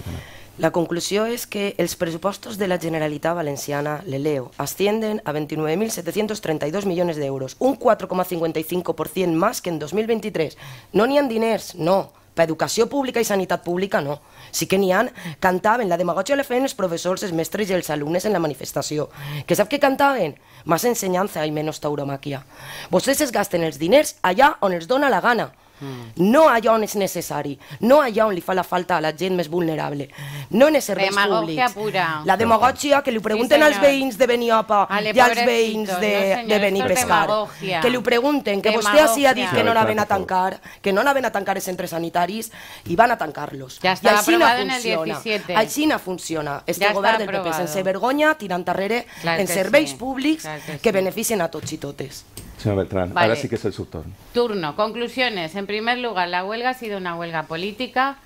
La conclusió és que els pressupostos de la Generalitat Valenciana, l'ELEO, ascienden a 29.732 milions d'euros, un 4,55% més que en 2023. No n'hi ha diners, no. Per educació pública i sanitat pública, no. Sí que n'hi han. Cantaven, la demagogia la feien els professors, els mestres i els alumnes en la manifestació. Que sap què cantaven? Més ensenyança i menys tauromàquia. Vostès es gasten els diners allà on els dona la gana Mm. No allà on és necessari, no allà on li fa la falta a la gent més vulnerable, no en els serveis demagogia públics. Pura. La demagògia que li pregunten sí, als veïns de Beniopa Ale, i als veïns de, no, de pescar. Demagogia. que li pregunten, que demagogia. vostè així ha dit que no la ven a tancar, que no la ven a tancar els centres sanitaris i van a tancar-los. Ja I així no funciona. Així no funciona. Este ja govern del PP sense vergonya, tirant darrere Clar en serveis sí. públics Clar que, que sí. beneficien a tots i totes. Señor Beltrán, ahora sí que es el turno. Turno, conclusiones. En primer lugar, la huelga ha sido una huelga política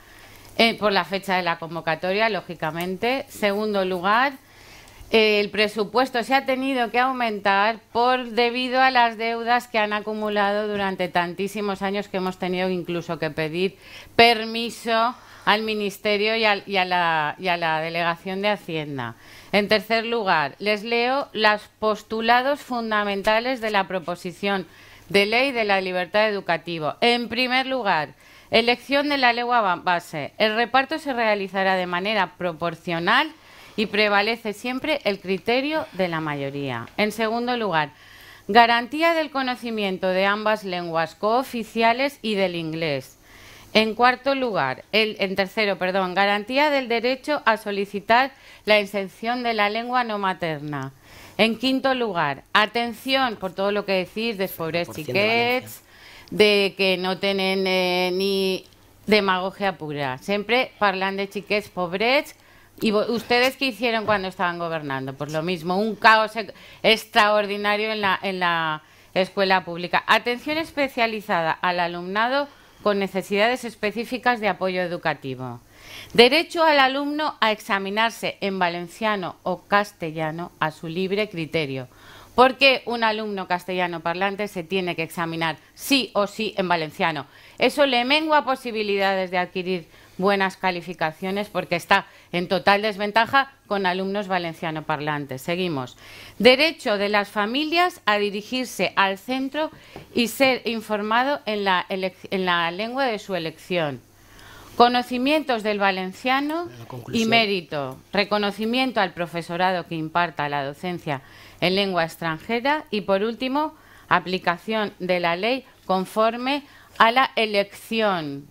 eh, por la fecha de la convocatoria, lógicamente. Segundo lugar, eh, el presupuesto se ha tenido que aumentar por debido a las deudas que han acumulado durante tantísimos años que hemos tenido incluso que pedir permiso al Ministerio y, a, la, y a la Delegación de Hacienda. En tercer lugar, les leo los postulados fundamentales de la proposición de ley de la libertad educativa. En primer lugar, elección de la lengua base. El reparto se realizará de manera proporcional y prevalece siempre el criterio de la mayoría. En segundo lugar, garantía del conocimiento de ambas lenguas cooficiales y del inglés. En cuarto lugar, en tercero, perdón, garantía del derecho a solicitar la exención de la lengua no materna. En quinto lugar, atención por todo lo que decís de pobres chiquets, de que no tienen eh, ni demagogia pura. Siempre hablan de chiquets pobres. ¿Y ustedes qué hicieron cuando estaban gobernando? Por pues lo mismo, un caos e-, extraordinario en la escuela pública. Atención especializada al alumnado con necesidades específicas de apoyo educativo. Derecho al alumno a examinarse en valenciano o castellano a su libre criterio. ¿Por qué un alumno castellano parlante se tiene que examinar sí o sí en valenciano? Eso le mengua posibilidades de adquirir buenas calificaciones porque está en total desventaja con alumnos valenciano parlantes. Seguimos. Derecho de las familias a dirigirse al centro y ser informado en la, en la lengua de su elección. Conocimientos del valenciano y mérito. Reconocimiento al profesorado que imparta la docencia en lengua extranjera. Y por último, aplicación de la ley conforme a la elección.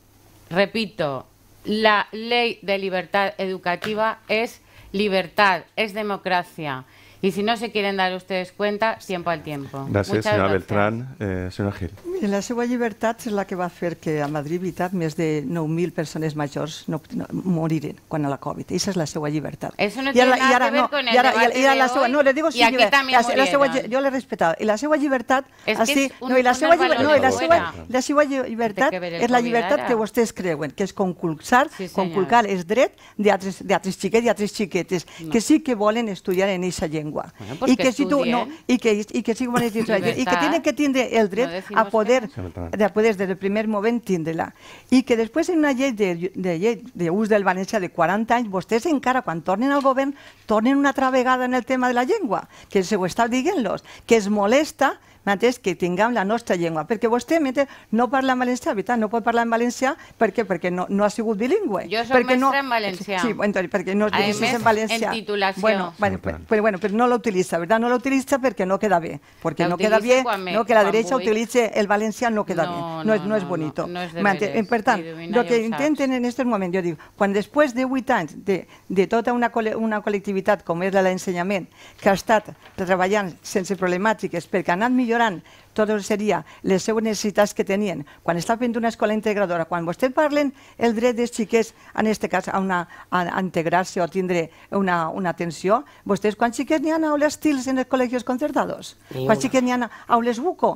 Repito, la ley de libertad educativa es libertad, es democracia Y si no se quieren dar ustedes cuenta, tiempo al tiempo. Gràcies, Muchas señora gracias. Beltrán. Eh, señora Gil. La seva llibertat és la que va fer que a Madrid, veritat, més de 9.000 persones majors no, no moriren quan a la Covid. Esa és la seva llibertat. Eso no tiene nada ara, que ver no, con el y ahora, y ahora, de la seva, hoy, No, le digo su y aquí llibertat. también la, la seva, jo l'he respetado. I la seva llibertat... És que així, és un, no, i la seva, no, i la seva, la seva llibertat és la llibertat que vostès creuen, que és conculcar, sí, conculcar els dret d'altres xiquets i altres xiquetes, no. que sí que volen estudiar en aquesta llengua Pues y, que si tú, no, y, que, y que si y que tienen que tiende el derecho a poder, de pues, desde el primer momento tiéndela Y que después en una ley de, de de del Valencia de 40 vos vostès encara cuando tornen al gobierno, tornen una travegada en el tema de la lengua, que se ho està los que es molesta mateix que tinguem la nostra llengua, perquè vostè mentre no parla en valencià, veritat, no pot parlar en valencià, perquè, Perquè no, no ha sigut bilingüe. Jo soc mestre no... en valencià. Sí, bueno, perquè no es dirigeix en valencià. en titulació. Bueno, bueno, però, però, bueno, però no l'utilitza, utilitza, ¿verdad? No l'utilitza utilitza perquè no queda bé, perquè no queda bé, no que la dreta utilitze el valencià no queda no, bé, no, no, és, no és bonito. No, no és veres, per tant, el que intenten en aquest moment, jo dic, quan després de 8 anys de, de tota una, co una col·lectivitat com és l'ensenyament, que ha estat treballant sense problemàtiques perquè ha anat millor millorant tot seria les seues necessitats que tenien. Quan està fent una escola integradora, quan vostès parlen el dret dels xiquets, en aquest cas, a, una, a, integrar-se o a tindre una, una atenció, vostès quan xiquets n'hi ha aules TILS en els col·legis concertados? Ni quan xiquets n'hi ha aules buco,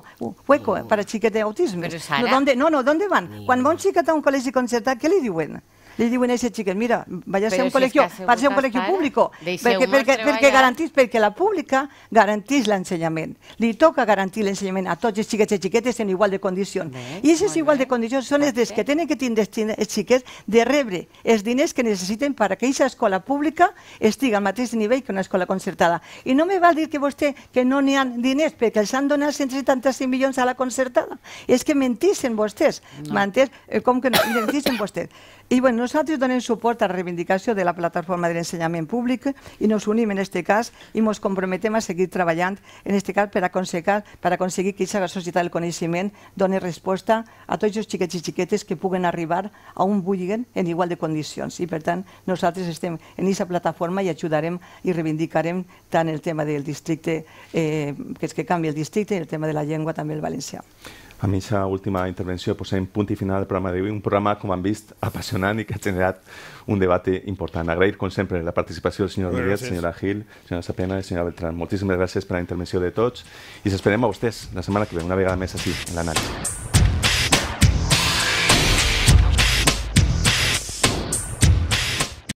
hueco, per a xiquets d'autisme? No, no, no, d'on van? quan va un xiquet a un col·legi concertat, què li diuen? li diuen a aquest xiquet, mira, vaig a ser un col·lectiu, vaig a ser un col·lectiu públic, perquè, perquè, perquè, garantís, perquè la pública garantís l'ensenyament. Li toca garantir l'ensenyament a tots els xiquets i xiquetes en igual de condicions. I aquestes igual de condicions són les que tenen que tindre els xiquets de rebre els diners que necessiten per a que aquesta escola pública estigui al mateix nivell que una escola concertada. I no me val dir que vostè que no n'hi ha diners perquè els han donat 175 milions a la concertada. És que mentissin vostès, no. Eh, com que no, mentissin vostès. I bueno, nosaltres donem suport a la reivindicació de la plataforma de l'ensenyament públic i ens unim en aquest cas i ens comprometem a seguir treballant en aquest cas per aconseguir, per aconseguir que aquesta societat del coneixement doni resposta a tots els xiquets i xiquetes que puguen arribar a un bullying en igual de condicions. I per tant, nosaltres estem en aquesta plataforma i ajudarem i reivindicarem tant el tema del districte, eh, que és que canvi el districte, i el tema de la llengua també el valencià amb aquesta última intervenció posem punt i final del programa d'avui, un programa, com han vist, apassionant i que ha generat un debat important. Agrair, com sempre, la participació del senyor Miguel, senyora Gil, senyora Sapena i senyora Beltrán. Moltíssimes gràcies per la intervenció de tots i ens esperem a vostès la setmana que ve, una vegada més així, en l'anàlisi.